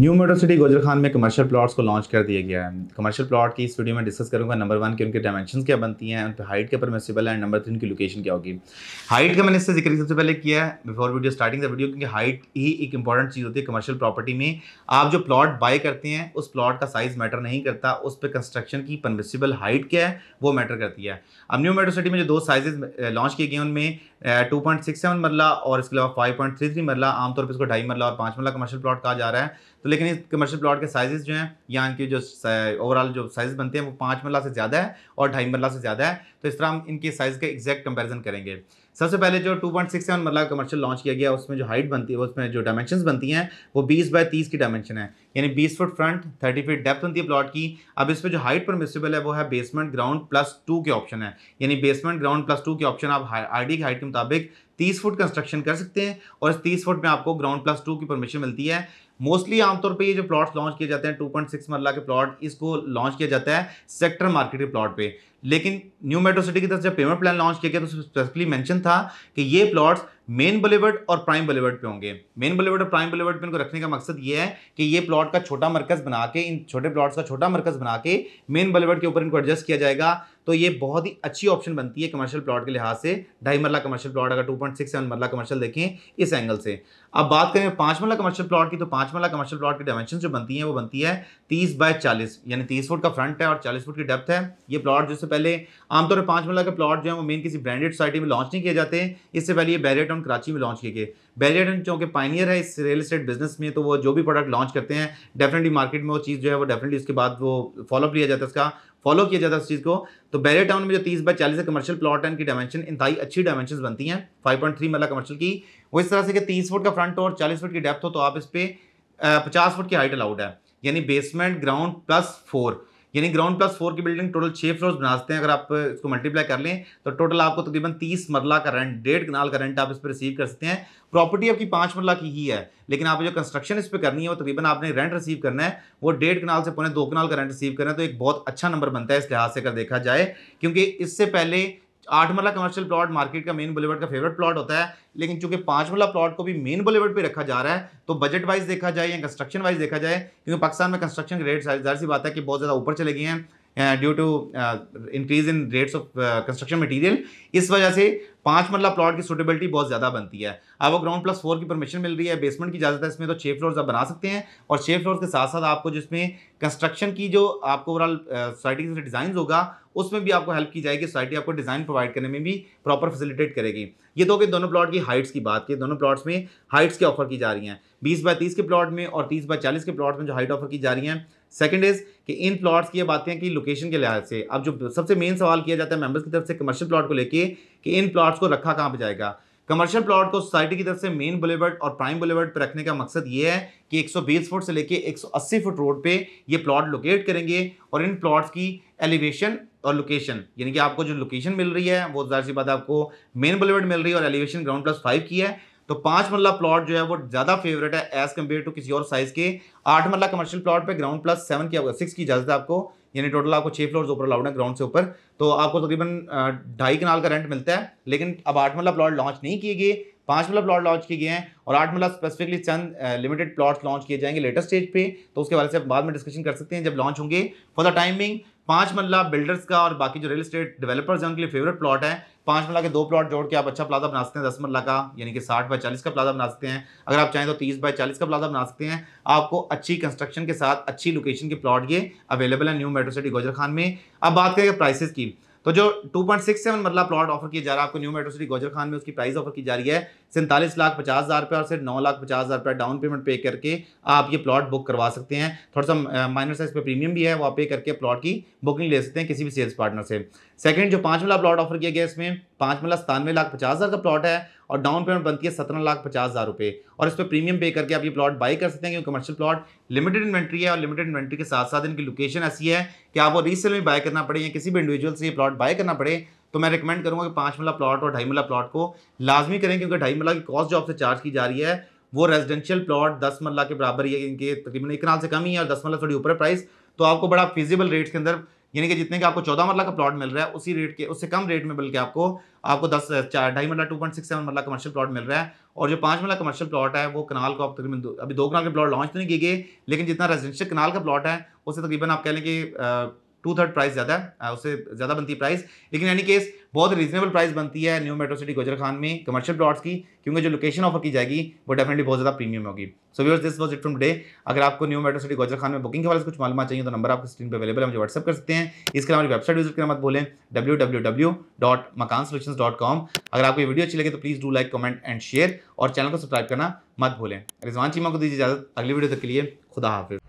new Metro City Gujar Khan में commercial plots को launch कर दिया गया है कमर्शियल प्लॉट की इस वीडियो में डिस्कस करूंगा नंबर वन की उनके डायमेंशन क्या बनती हैं उन पर हाइट क्या परमिसिबल है नंबर थ्री उनकी लोकेशन क्या होगी हाइट का मैंने इससे जिक्र सबसे पहले किया है बिफोर वीडियो स्टार्टिंग वीडियो क्योंकि हाइट ही एक इंपॉर्टेंट चीज़ होती है कमर्शियल प्रॉपर्टी में आप जो प्लॉट बाय करते हैं उस प्लॉट का साइज मैटर नहीं करता उस पर कंस्ट्रक्शन की परमिसिबल हाइट क्या है वो मैटर करती है अब न्यू मेट्रो सिटी में जो दो साइजेज लॉन्च किए गए उनमें टू पॉइंट सिक्स सेवन मरला और इसके अलावा फाइव पॉइंट थ्री थ्री मरला आमतौर पर इसको ढाई मरला और पाँच मरला कमर्शियल प्लॉट कहा जा रहा है तो लेकिन इस कमर्शियल प्लॉट के साइजेस जो हैं यहाँ की जो ओवरऑल जो साइज बनते हैं वो पाँच मरला से ज़्यादा है और ढाई मरला से ज़्यादा है तो इस तरह हम इनके साइज़ का एग्जैक्ट कंपेरिजन करेंगे सबसे पहले जो two point six seven marla commercial launch किया गया उसमें जो हाइट बनती है उसमें जो डायमेंशन बनती हैं वो बीस बाय तीस की डायमेंशन है यानी बीस foot front thirty feet depth बनती है प्लॉट की अब इस पर जो हाइट परमिसिबल है वो है बेसमेंट ग्राउंड प्लस टू के ऑप्शन है यानी बेसमेंट ग्राउंड प्लस टू के ऑप्शन आप आर की हाइट के मुताबिक तीस फुट कंस्ट्रक्शन कर सकते हैं और इस तीस फुट में आपको ग्राउंड प्लस टू की परमिशन मिलती है मोस्टली आमतौर पे ये जो प्लॉट्स लॉन्च किए जाते हैं 2.6 मरला के प्लॉट इसको लॉन्च किया जाता है सेक्टर मार्केट के प्लॉट पे लेकिन न्यू मेट्रो सिटी की तरफ जब पेमेंट प्लान लॉन्च किया गया तो स्पेसिफिकली मेंशन था कि ये प्लॉट्स मेन बलेवर्ड और प्राइम बलेवर्ड पे होंगे मेन बलेवर्ड और प्राइम बलेवर्ड पे इनको रखने का मकसद ये है कि ये प्लॉट का छोटा मरकज़ बना के इन छोटे प्लॉट्स का छोटा मरकज़ बना के मेन बलेवर्ड के ऊपर इनको एडजस्ट किया जाएगा तो ये बहुत ही अच्छी ऑप्शन बनती है कमर्शियल प्लॉट के लिहाज से ढाई मरला कमर्शियल प्लॉट अगर two point six seven marla commercial देखें इस एंगल से अब बात करें पाँच मरला कमर्शियल प्लॉट की तो पाँच पांचमला कमर्शियल प्लॉट की डायमेंशन जो बनती है वो बनती है तीस बाय चालीस यानी तीस फुट का फ्रंट है और चालीस फुट की डेप्थ है ये प्लॉट जिससे पहले आमतौर पर मल्ला के प्लॉट जो है वो मेन किसी ब्रांडेड सोसाइटी में लॉन्च नहीं किए जाते इससे पहले ये बैरियर टाउन कराची में लॉन्च किए गए बैरियर टाउन चूँकि पाइनियर है इस रियल स्टेट बिजनेस में तो वो जो भी प्रोडक्ट लॉन्च करते हैं डेफिनेटली मार्केट में वो चीज़ जो है वो डेफिनेटली उसके बाद वो फॉलोअप लिया जाता है उसका फॉलो किया जाता है उस चीज़ को तो बैरियर टाउन में जो तीस बाय चालीस कमर्शियल प्लॉट है इनकी डायमेंशन इंतई अच्छी डायमेंशन बनती हैं five point three marla commercial की वो इस तरह से कि तीस फुट का फ्रंट और चालीस फुट की डेप्थ हो तो आप इस पर पचास फुट की हाइट अलाउड है यानी बेसमेंट ग्राउंड प्लस फोर यानी ग्राउंड प्लस फोर की बिल्डिंग टोटल छः फ्लोर्स बना सकते हैं अगर आप इसको मल्टीप्लाई कर लें तो टोटल आपको तकरीबन तीस मरला का रेंट डेढ़ कनाल का रेंट आप इस पर रिसीव कर सकते हैं प्रॉपर्टी आपकी पाँच मरला की ही है लेकिन आप जो कंस्ट्रक्शन इस पर करनी है वो तकरीबन आपने रेंट रिसीव करना है वो डेढ़ कनाल से पौने दो कनाल का रेंट रिसीव करना है तो एक बहुत अच्छा नंबर बनता है इस लिहाज से अगर देखा जाए क्योंकि इससे पहले आठ मरला कमर्शियल प्लॉट मार्केट का मेन बुलेवर्ड का फेवरेट प्लॉट होता है लेकिन चूंकि पांच मरला प्लॉट को भी मेन बुलेवर्ड पे रखा जा रहा है तो बजट वाइज देखा जाए या कंस्ट्रक्शन वाइज देखा जाए क्योंकि पाकिस्तान में कंस्ट्रक्शन के रेट जाहिर सी बात है कि बहुत ज़्यादा ऊपर चले गए हैं due to increase in rates of construction material इस वजह से पाँच मरला प्लॉट की सुटेबिलिटी बहुत ज़्यादा बनती है आपको ग्राउंड प्लस फोर की परमिशन मिल रही है बेसमेंट की इजाज़त है इसमें तो छः फ्लोर्स आप बना सकते हैं और छः फ्लोर के साथ साथ आपको जिसमें कंस्ट्रक्शन की जो आपको ओवरऑल सोसाइटी से डिज़ाइन होगा उसमें भी आपको हेल्प की जाएगी सोसाइटी आपको डिज़ाइन प्रोवाइड करने में भी प्रॉपर फैसिलिटेट करेगी ये तो कि दोनों प्लॉट की हाइट्स की बात की दोनों प्लॉट्स में हाइट्स की ऑफर की जा रही हैं बीस बाय तीस के प्लॉट में और तीस बाय चालीस के प्लॉट में जो हाइट ऑफर की जा रही हैं सेकंड इज़ कि इन प्लॉट्स की ये बातें कि लोकेशन के लिहाज से अब जो सबसे मेन सवाल किया जाता है मेंबर्स की तरफ से कमर्शियल प्लॉट को लेके कि इन प्लॉट्स को रखा कहाँ पर जाएगा कमर्शियल प्लॉट को सोसाइटी की तरफ से मेन बुलेवर्ड और प्राइम बुलेवर्ड पर रखने का मकसद ये है कि 120 फुट से लेके 180 फुट रोड पे ये प्लॉट लोकेट करेंगे और इन प्लॉट्स की एलिवेशन और लोकेशन यानी कि आपको जो लोकेशन मिल रही है वो ज़ाहिर सी बात आपको मेन बुलेवर्ड मिल रही है और एलिवेशन ग्राउंड प्लस फाइव की है तो पाँच मरला प्लॉट जो है वो ज़्यादा फेवरेट है एज़ कम्पेयर टू किसी और साइज़ के आठ मरला कमर्शियल प्लॉट पे ग्राउंड प्लस सेवन की सिक्स की इजाज़त है आपको यानी टोटल आपको छः फ्लोर्स ऊपर अलाउड है ग्राउंड से ऊपर तो आपको तकरीबन ढाई कनाल का रेंट मिलता है लेकिन अब आठ मरला प्लॉट लॉन्च नहीं किए गए पाँच मतलब प्लॉट लॉन्च किए गए हैं और आठ मतलब स्पेसिफिकली चंद लिमिटेड प्लॉट्स लॉन्च किए जाएंगे लेटेस्ट स्टेज पे तो उसके बारे से बाद में डिस्कशन कर सकते हैं जब लॉन्च होंगे फॉर द टाइमिंग पांच मल्ला बिल्डर्स का और बाकी जो रियल स्टेट डेवलपर्स हैं उनके लिए फेवरेट प्लॉट है पांच मल्ला के दो प्लॉट जोड़ के आप अच्छा प्लाजा बना सकते हैं दस मल्ला का यानी कि साठ बाय चालीस का प्लाजा बना सकते हैं अगर आप चाहें तो तीस बाय चालीस का प्लाजा बना सकते हैं आपको अच्छी कंस्ट्रक्शन के साथ अच्छी लोकेशन के प्लॉट ये अवेलेबल है New Metro City Gujar Khan में अब बात करेंगे प्राइसेस की तो जो 2.67 मतलब प्लॉट ऑफर किया जा रहा है आपको New Metro City Gujar Khan में उसकी प्राइस ऑफर की जा रही है सैंतालीस लाख पचास हज़ार रुपये और सिर्फ नौ लाख पचास हज़ार रुपये डाउन पेमेंट पे करके आप ये प्लॉट बुक करवा सकते हैं थोड़ा सा माइनर साइज पे प्रीमियम भी है वो आप पे करके प्लॉट की बुकिंग ले सकते हैं किसी भी सेल्स पार्टनर से सेकंड जो पाँच वाला प्लॉट ऑफर किया गया इसमें पाँच मिला मतलब सतानवे लाख पचास हज़ार का प्लॉट है और डाउन पेमेंट बनती है सत्रह लाख पचास हज़ार रुपये और इस पर प्रीमियम पे करके आप ये प्लॉट बाई कर सकते हैं क्योंकि कमर्शियल प्लॉट लिमिटेड इन्वेंट्री है और लिमिटेड इन्वेंट्री के साथ साथ इनकी लोकेशन ऐसी है कि आपको रीसेल में बाय करना पड़े या किसी भी इंडिविजुअल से ये प्लॉट बाय करना पड़े तो मैं रिकमेंड करूँगा कि पाँच मिला मतलब प्लॉट और ढाई मिला मतलब प्लॉट को लाजमी करें क्योंकि ढाई मिला की कॉस्ट जो आपसे चार्ज की जा रही है वो रेजिडेंशियल प्लॉट दस मल्ला के बराबर ही है इनके तकरीबन एक नाल से कम ही है और दस मल्ला थोड़ी ऊपर प्राइस तो आपको बड़ा फिजिबल रेट्स के अंदर यानी कि जितने का आपको चौदह मरला का प्लॉट मिल रहा है उसी रेट के उससे कम रेट में बल्कि आपको आपको दस चार ढाई marla two point six seven marla commercial plot मिल रहा है और जो पांच मरला कमर्शियल प्लॉट है वो कनाल को आप तकरीबन अभी दो कनाल के प्लॉट लॉन्च तो नहीं किए गए लेकिन जितना रेजिडेंशियल कनाल का प्लॉट है उससे तकरीबन आप कह लें कि टू थर्ड प्राइस ज़्यादा है उससे ज़्यादा बनती है प्राइस लेकिन एनी केस बहुत रीजनेबल प्राइस बनती है New Metro City Gujar Khan में कमर्शियल प्लॉट्स की क्योंकि जो लोकेशन ऑफर की जाएगी वो डेफिनेटली बहुत ज़्यादा प्रीमियम होगी so viewers this was it from the अगर आपको New Metro City Gujar Khan में बुकिंग के वाले कुछ मालूम चाहिए तो नंबर आपको स्क्रीन पर अवेलेबल है मुझे व्हाट्सअप कर सकते हैं इसके हमारी वेबसाइट विजिट करना मत भूलें W W W dot Makaan solution dot com अगर आपको वीडियो अच्छी लगे तो please do like comment and share और चैनल को सब्सक्राइब करना मत भूलें रिजवान चीमा को दीजिए इजाजत अगली वीडियो तक के लिए खुदा हाफिज़